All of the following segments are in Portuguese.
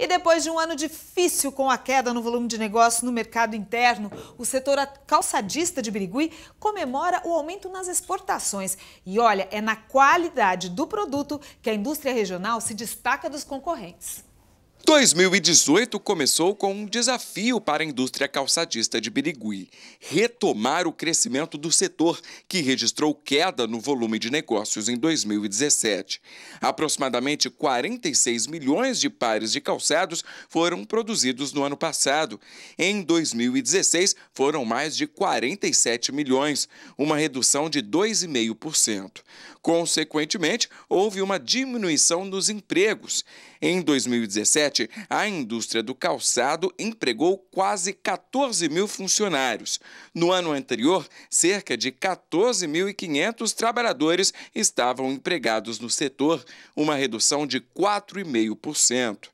E depois de um ano difícil com a queda no volume de negócio no mercado interno, o setor calçadista de Birigui comemora o aumento nas exportações. E olha, é na qualidade do produto que a indústria regional se destaca dos concorrentes. 2018 começou com um desafio para a indústria calçadista de Birigui: retomar o crescimento do setor, que registrou queda no volume de negócios em 2017. Aproximadamente 46 milhões de pares de calçados foram produzidos no ano passado. Em 2016, foram mais de 47 milhões, uma redução de 2,5%. Consequentemente, houve uma diminuição nos empregos. Em 2017, a indústria do calçado empregou quase 14 mil funcionários. No ano anterior, cerca de 14.500 trabalhadores estavam empregados no setor, uma redução de 4,5%.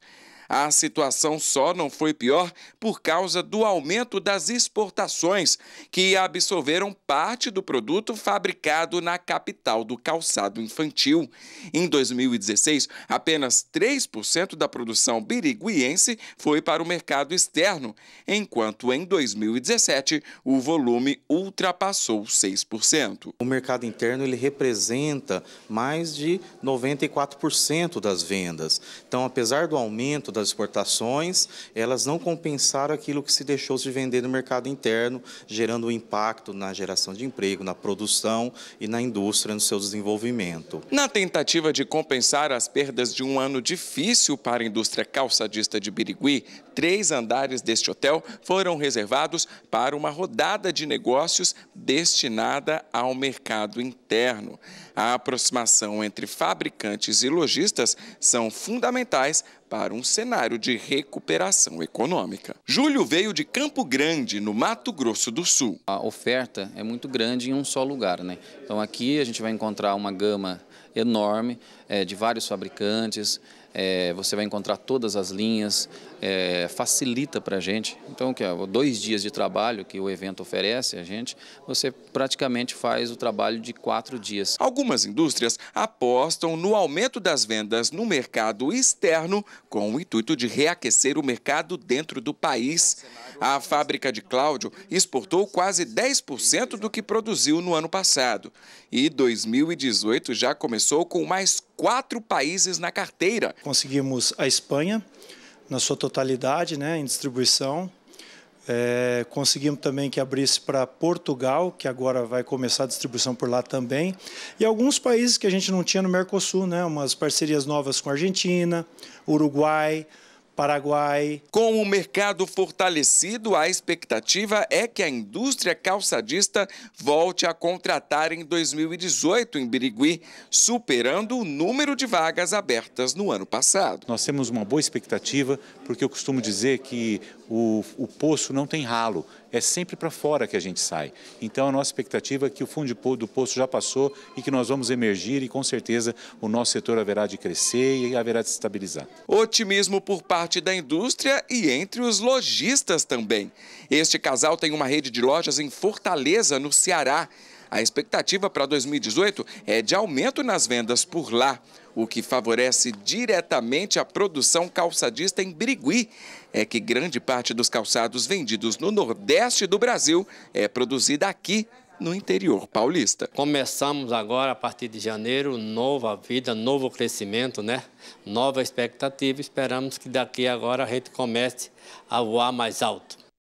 A situação só não foi pior por causa do aumento das exportações, que absorveram parte do produto fabricado na capital do calçado infantil. Em 2016, apenas 3% da produção biriguiense foi para o mercado externo, enquanto em 2017 o volume ultrapassou 6%. O mercado interno ele representa mais de 94% das vendas. Então, apesar do aumento das exportações, elas não compensaram aquilo que se deixou de vender no mercado interno, gerando um impacto na geração de emprego, na produção e na indústria, no seu desenvolvimento. Na tentativa de compensar as perdas de um ano difícil para a indústria calçadista de Birigui, três andares deste hotel foram reservados para uma rodada de negócios destinada ao mercado interno. A aproximação entre fabricantes e lojistas são fundamentais para um cenário de recuperação econômica. Júlio veio de Campo Grande, no Mato Grosso do Sul. A oferta é muito grande em um só lugar, né? Então aqui a gente vai encontrar uma gama enorme é, de vários fabricantes, é, você vai encontrar todas as linhas, é, facilita para a gente. Então, que é dois dias de trabalho que o evento oferece a gente, você praticamente faz o trabalho de quatro dias. Algumas indústrias apostam no aumento das vendas no mercado externo com o intuito de reaquecer o mercado dentro do país. A fábrica de Cláudio exportou quase 10% do que produziu no ano passado. E 2018 já começou com mais quatro países na carteira. Conseguimos a Espanha, na sua totalidade, né, em distribuição. É, conseguimos também que abrisse para Portugal, que agora vai começar a distribuição por lá também. E alguns países que a gente não tinha no Mercosul, né, umas parcerias novas com a Argentina, Uruguai, Paraguai. Com o mercado fortalecido, a expectativa é que a indústria calçadista volte a contratar em 2018 em Birigui, superando o número de vagas abertas no ano passado. Nós temos uma boa expectativa, porque eu costumo dizer que o, o poço não tem ralo, é sempre para fora que a gente sai. Então a nossa expectativa é que o fundo do poço já passou e que nós vamos emergir e com certeza o nosso setor haverá de crescer e haverá de se estabilizar. Otimismo por parte da indústria e entre os lojistas também. Este casal tem uma rede de lojas em Fortaleza, no Ceará. A expectativa para 2018 é de aumento nas vendas por lá, o que favorece diretamente a produção calçadista em Brigui. É que grande parte dos calçados vendidos no Nordeste do Brasil é produzida aqui no interior paulista. Começamos agora, a partir de janeiro, nova vida, novo crescimento, né? Nova expectativa. Esperamos que daqui agora a gente comece a voar mais alto.